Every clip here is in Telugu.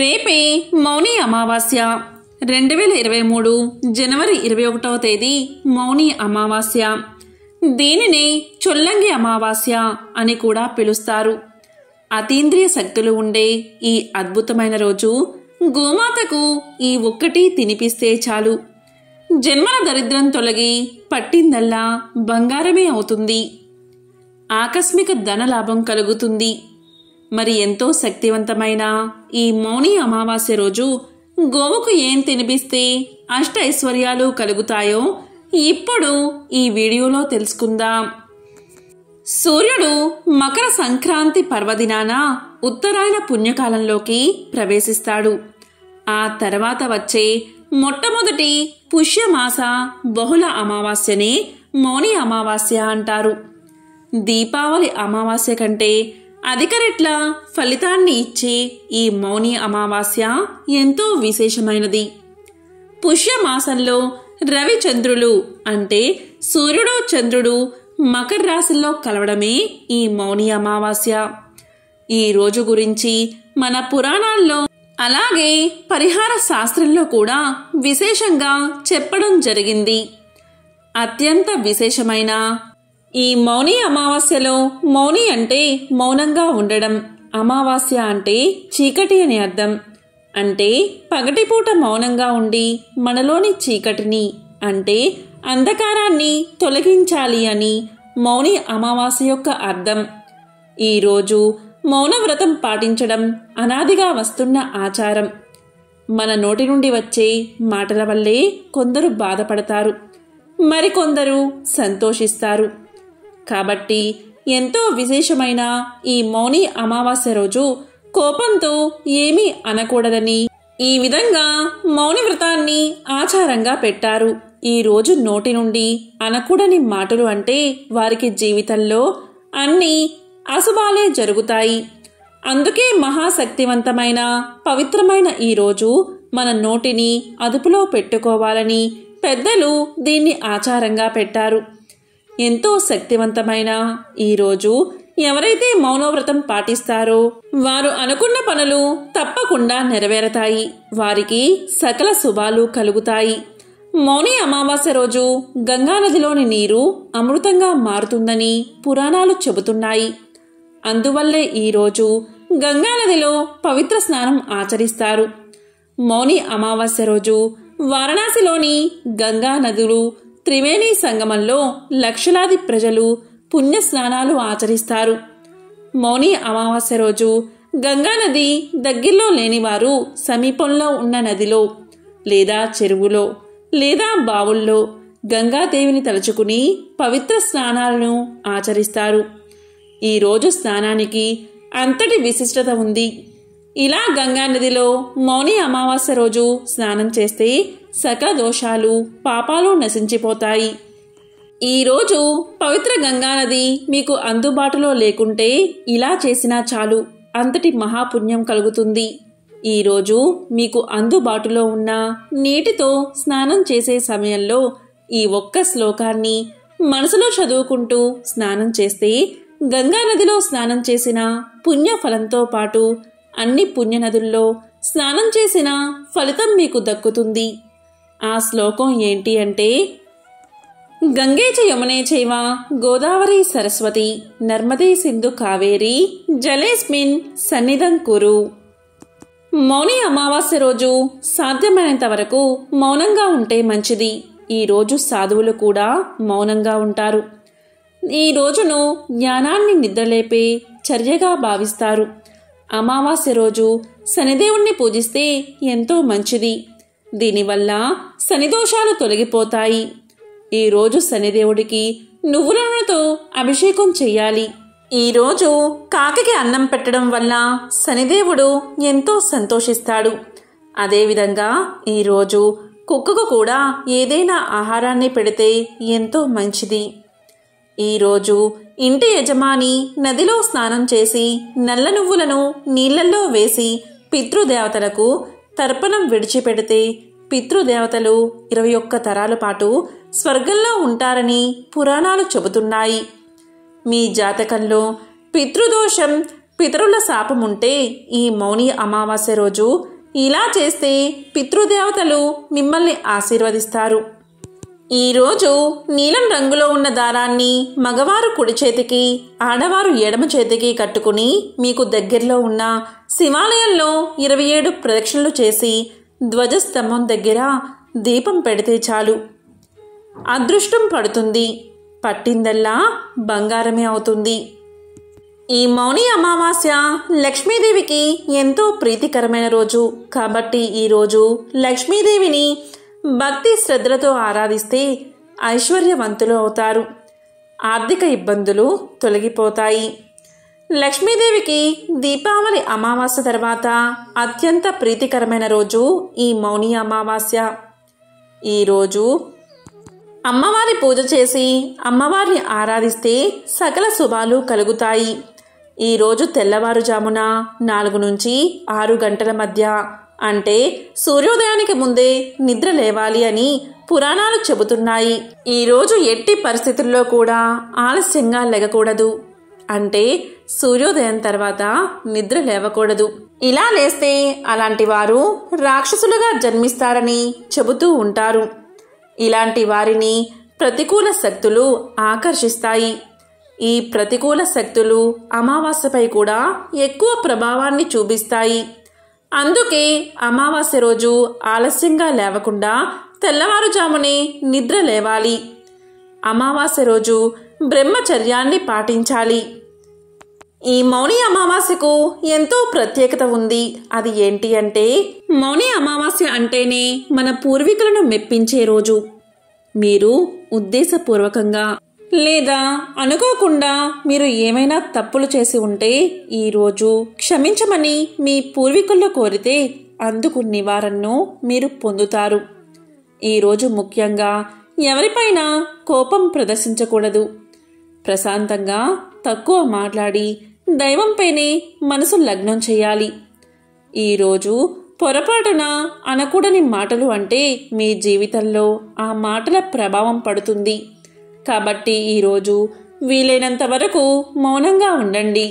రేపే మౌని అమావాస్య రెండు వేల ఇరవై మూడు జనవరి ఇరవై ఒకటవ తేదీ మౌని అమావాస్య దీనిని చొల్లంగి అమావాస్య అని కూడా పిలుస్తారు అతీంద్రియ శక్తులు ఉండే ఈ అద్భుతమైన రోజు గోమాతకు ఈ ఒక్కటి తినిపిస్తే చాలు జన్మల దరిద్రం తొలగి పట్టిందల్లా బంగారమే అవుతుంది ఆకస్మిక ధనలాభం కలుగుతుంది మరి ఎంతో శక్తివంతమైన ఈ మౌని అమావాస్య రోజు గోవుకు ఏం తినిపిస్తే అష్ట ఐశ్వర్యాలు కలుగుతాయో ఇప్పుడు ఈ వీడియోలో తెలుసుకుందాం సూర్యుడు మకర సంక్రాంతి పర్వదినాన ఉత్తరాయణ పుణ్యకాలంలోకి ప్రవేశిస్తాడు ఆ తర్వాత వచ్చే మొట్టమొదటి పుష్యమాస బహుళ అమావాస్యనే మౌని అమావాస్య అంటారు దీపావళి అమావాస్య కంటే అధిక రెట్ల ఫలితాన్ని ఇచ్చే ఈ మౌని అమావాస్య ఎంతో విశేషమైనది పుష్యమాసంలో రవిచంద్రులు అంటే సూర్యుడు చంద్రుడు మకర రాశిలో కలవడమే ఈ మౌని అమావాస్య ఈ రోజు గురించి మన పురాణాల్లో అలాగే పరిహార శాస్త్రంలో కూడా విశేషంగా చెప్పడం జరిగింది అత్యంత విశేషమైన ఈ మౌని అమావాస్యలో మౌని అంటే మౌనంగా ఉండడం అమావాస్య అంటే చీకటి అని అర్థం అంటే పగటిపూట మౌనంగా ఉండి మనలోని చీకటిని అంటే అంధకారాన్ని తొలగించాలి అని మౌని అమావాస్య యొక్క అర్థం ఈరోజు మౌనవ్రతం పాటించడం అనాదిగా వస్తున్న ఆచారం మన నోటి నుండి వచ్చే మాటల వల్లే కొందరు బాధపడతారు మరికొందరు సంతోషిస్తారు కాబట్టి ఎంతో విశేషమైన ఈ మౌని అమావాస్య రోజు కోపంతో ఏమీ అనకూడదని ఈ విధంగా మౌని వ్రతాన్ని ఆచారంగా పెట్టారు ఈ రోజు నోటి నుండి అనకూడని మాటలు అంటే వారికి జీవితంలో అన్ని అశుభాలే జరుగుతాయి అందుకే మహాశక్తివంతమైన పవిత్రమైన ఈ రోజు మన నోటిని అదుపులో పెట్టుకోవాలని పెద్దలు దీన్ని ఆచారంగా పెట్టారు ఎంతో శక్తివంతమైన ఈరోజు ఎవరైతే మౌనవ్రతం పాటిస్తారో వారు అనుకున్న పనులు తప్పకుండా నెరవేరతాయి వారికి సకల శుభాలు కలుగుతాయి మౌని అమావాస్య రోజు గంగానదిలోని నీరు అమృతంగా మారుతుందని పురాణాలు చెబుతున్నాయి అందువల్లే ఈరోజు గంగానదిలో పవిత్ర స్నానం ఆచరిస్తారు మౌని అమావాస్య రోజు వారణాసిలోని గంగా నదులు త్రివేణి సంగమంలో లక్షలాది ప్రజలు పుణ్య స్నానాలు ఆచరిస్తారు మౌని అమావాస్య రోజు గంగానది దగ్గరలో లేనివారు సమీపంలో ఉన్న నదిలో లేదా చెరువులో లేదా బావుల్లో గంగాదేవిని తలుచుకుని పవిత్ర స్నానాలను ఆచరిస్తారు ఈరోజు స్నానానికి అంతటి విశిష్టత ఉంది ఇలా గంగానదిలో మౌని అమావాస్య రోజు స్నానం చేస్తే సకల దోషాలు పాపాలు నశించిపోతాయి ఈరోజు పవిత్ర గంగానది మీకు అందుబాటులో లేకుంటే ఇలా చేసినా చాలు అంతటి మహాపుణ్యం కలుగుతుంది ఈరోజు మీకు అందుబాటులో ఉన్న నీటితో స్నానం చేసే సమయంలో ఈ ఒక్క శ్లోకాన్ని మనసులో చదువుకుంటూ స్నానం చేస్తే గంగానదిలో స్నానం చేసిన పుణ్య ఫలంతో పాటు అన్ని పుణ్యనదుల్లో స్నానం చేసిన ఫలితం మీకు దక్కుతుంది ఆ శ్లోకం ఏంటి అంటే గంగేచ యమునే చైవ గోదావరి సరస్వతి నర్మదే సింధు కావేరి జలేస్మిన్ సన్నిధం కురు మౌని అమావాస్య రోజు సాధ్యమైనంత వరకు మౌనంగా ఉంటే మంచిది ఈరోజు సాధువులు కూడా మౌనంగా ఉంటారు ఈ రోజును జ్ఞానాన్ని నిద్రలేపే చర్యగా భావిస్తారు అమావాస్య రోజు శనిదేవుణ్ణి పూజిస్తే ఎంతో మంచిది దీనివల్ల శనిదోషాలు తొలగిపోతాయి ఈరోజు శనిదేవుడికి నువ్వుల నూనెతో అభిషేకం చెయ్యాలి ఈరోజు కాకకి అన్నం పెట్టడం వల్ల శనిదేవుడు ఎంతో సంతోషిస్తాడు అదేవిధంగా ఈరోజు కుక్కకు కూడా ఏదైనా ఆహారాన్ని పెడితే ఎంతో మంచిది ఈరోజు ఇంటి యజమాని నదిలో స్నానం చేసి నల్ల నువ్వులను నీళ్లల్లో వేసి పితృదేవతలకు తర్పణం విడిచిపెడితే పితృదేవతలు ఇరవై ఒక్క తరాల పాటు స్వర్గంలో ఉంటారని పురాణాలు చెబుతున్నాయి మీ జాతకంలో పితృదోషం పితరుల శాపం ఉంటే ఈ మౌని అమావాస్య రోజు ఇలా చేస్తే పితృదేవతలు మిమ్మల్ని ఆశీర్వదిస్తారు ఈరోజు నీలం రంగులో ఉన్న దారాన్ని మగవారు కుడి చేతికి ఆడవారు ఎడమ చేతికి కట్టుకుని మీకు దగ్గరలో ఉన్న శివాలయంలో ఇరవై ఏడు ప్రదక్షిణలు చేసి ధ్వజస్తంభం దగ్గర దీపం పెడితే చాలు అదృష్టం పడుతుంది పట్టిందల్లా బంగారమే అవుతుంది ఈ మౌని అమావాస్య లక్ష్మీదేవికి ఎంతో ప్రీతికరమైన రోజు కాబట్టి ఈరోజు లక్ష్మీదేవిని భక్తి శ్రద్ధలతో ఆరాధిస్తే ఐశ్వర్యవంతులు అవుతారు ఆర్థిక ఇబ్బందులు తొలగిపోతాయి లక్ష్మీదేవికి దీపావళి అమావాస్య తర్వాత అత్యంత ప్రీతికరమైన రోజు ఈ మౌని అమావాస్య ఈరోజు అమ్మవారి పూజ చేసి అమ్మవారిని ఆరాధిస్తే సకల శుభాలు కలుగుతాయి ఈరోజు తెల్లవారుజామున నాలుగు నుంచి ఆరు గంటల మధ్య అంటే సూర్యోదయానికి ముందే నిద్ర లేవాలి అని పురాణాలు చెబుతున్నాయి ఈరోజు ఎట్టి పరిస్థితుల్లో కూడా ఆలస్యంగా లేగకూడదు అంటే సూర్యోదయం తర్వాత నిద్ర లేవకూడదు ఇలా లేస్తే అలాంటి వారు రాక్షసులుగా జన్మిస్తారని చెబుతూ ఉంటారు ఇలాంటి వారిని ప్రతికూల శక్తులు ఆకర్షిస్తాయి ఈ ప్రతికూల శక్తులు అమావాస్యపై కూడా ఎక్కువ ప్రభావాన్ని చూపిస్తాయి అందుకే అమావాస్య రోజు ఆలస్యంగా లేవకుండా తెల్లవారుజామునే నిద్ర లేవాలి అమావాస్య రోజు బ్రహ్మచర్యాన్ని పాటించాలి ఈ మౌని అమావాస్యకు ఎంతో ప్రత్యేకత ఉంది అది ఏంటి అంటే మౌని అమావాస్య అంటేనే మన పూర్వీకులను మెప్పించే రోజు మీరు ఉద్దేశపూర్వకంగా లేదా అనుకోకుండా మీరు ఏమైనా తప్పులు చేసి ఉంటే ఈరోజు క్షమించమని మీ పూర్వీకుల్లో కోరితే అందుకు నివారణను మీరు పొందుతారు ఈరోజు ముఖ్యంగా ఎవరిపైనా కోపం ప్రదర్శించకూడదు ప్రశాంతంగా తక్కువ మాట్లాడి దైవంపైనే మనసు లగ్నం చేయాలి ఈరోజు పొరపాటున అనకూడని మాటలు అంటే మీ జీవితంలో ఆ మాటల ప్రభావం పడుతుంది కాబట్టి ఈరోజు వీలైనంత వరకు మౌనంగా ఉండండి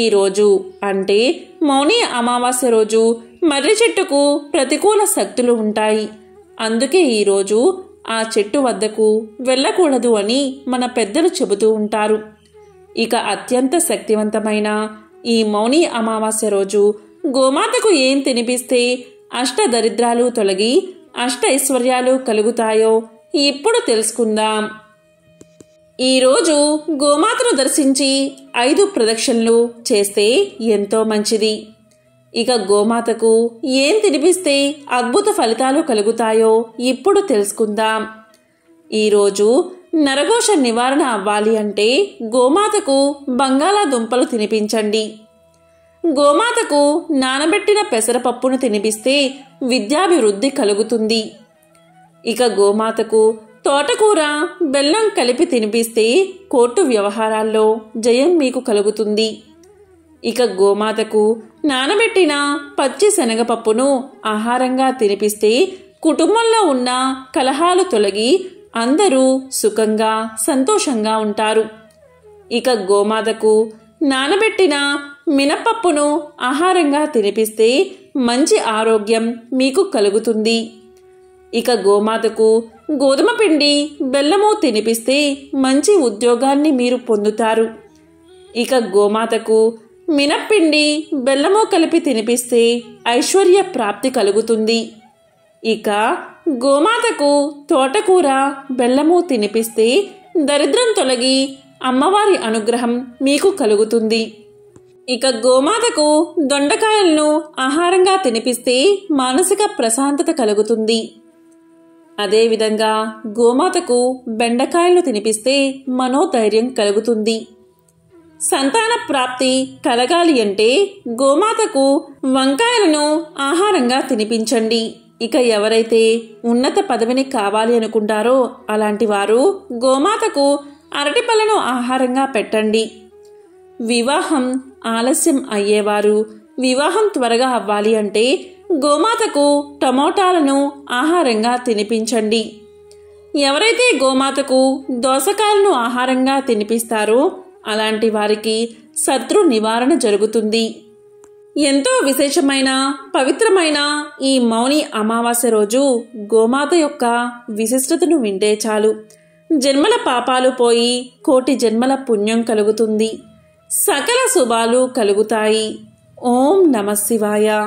ఈరోజు అంటే మౌని అమావాస్య రోజు మర్రి చెట్టుకు ప్రతికూల శక్తులు ఉంటాయి అందుకే ఈరోజు ఆ చెట్టు వద్దకు వెళ్ళకూడదు అని మన పెద్దలు చెబుతూ ఉంటారు ఇక అత్యంత శక్తివంతమైన ఈ మౌని అమావాస్య రోజు గోమాతకు ఏం తినిపిస్తే అష్ట దరిద్రాలు తొలగి అష్ట ఐశ్వర్యాలు కలుగుతాయో ఇప్పుడు తెలుసుకుందాం ఈరోజు గోమాతను దర్శించి ఐదు ప్రదక్షిణలు చేస్తే ఎంతో మంచిది ఇక గోమాతకు ఏం తినిపిస్తే అద్భుత ఫలితాలు కలుగుతాయో ఇప్పుడు తెలుసుకుందాం ఈరోజు నరఘోష నివారణ అవ్వాలి అంటే గోమాతకు బంగాళాదుంపలు తినిపించండి గోమాతకు నానబెట్టిన పెసరపప్పును తినిపిస్తే విద్యాభివృద్ధి కలుగుతుంది ఇక గోమాతకు తోటకూర బెల్లం కలిపి తినిపిస్తే కోర్టు వ్యవహారాల్లో జయం మీకు కలుగుతుంది ఇక గోమాతకు నానబెట్టిన పచ్చి శనగపప్పును ఆహారంగా తినిపిస్తే కుటుంబంలో ఉన్న కలహాలు తొలగి అందరూ సుఖంగా సంతోషంగా ఉంటారు ఇక గోమాతకు నానబెట్టిన మినపప్పును ఆహారంగా తినిపిస్తే మంచి ఆరోగ్యం మీకు కలుగుతుంది ఇక గోమాతకు గోధుమ పిండి బెల్లము తినిపిస్తే మంచి ఉద్యోగాన్ని మీరు పొందుతారు ఇక గోమాతకు మినప్పిండి బెల్లము కలిపి తినిపిస్తే ఐశ్వర్య ప్రాప్తి కలుగుతుంది ఇక గోమాతకు తోటకూర బెల్లము తినిపిస్తే దరిద్రం తొలగి అమ్మవారి అనుగ్రహం మీకు కలుగుతుంది ఇక గోమాతకు దొండకాయలను ఆహారంగా తినిపిస్తే మానసిక ప్రశాంతత కలుగుతుంది అదేవిధంగా గోమాతకు బెండకాయలు తినిపిస్తే మనోధైర్యం కలుగుతుంది సంతాన ప్రాప్తి కలగాలి అంటే గోమాతకు వంకాయలను ఆహారంగా తినిపించండి ఇక ఎవరైతే ఉన్నత పదవిని కావాలి అనుకుంటారో అలాంటి వారు గోమాతకు అరటిపళ్ళను ఆహారంగా పెట్టండి వివాహం ఆలస్యం అయ్యేవారు వివాహం త్వరగా అవ్వాలి అంటే గోమాతకు టమోటాలను ఆహారంగా తినిపించండి ఎవరైతే గోమాతకు దోసకాయలను ఆహారంగా తినిపిస్తారో అలాంటి వారికి శత్రు నివారణ జరుగుతుంది ఎంతో విశేషమైన పవిత్రమైన ఈ మౌని అమావాస్య రోజు గోమాత యొక్క విశిష్టతను వింటే చాలు జన్మల పాపాలు పోయి కోటి జన్మల పుణ్యం కలుగుతుంది సకల శుభాలు కలుగుతాయి ఓం నమ శివాయ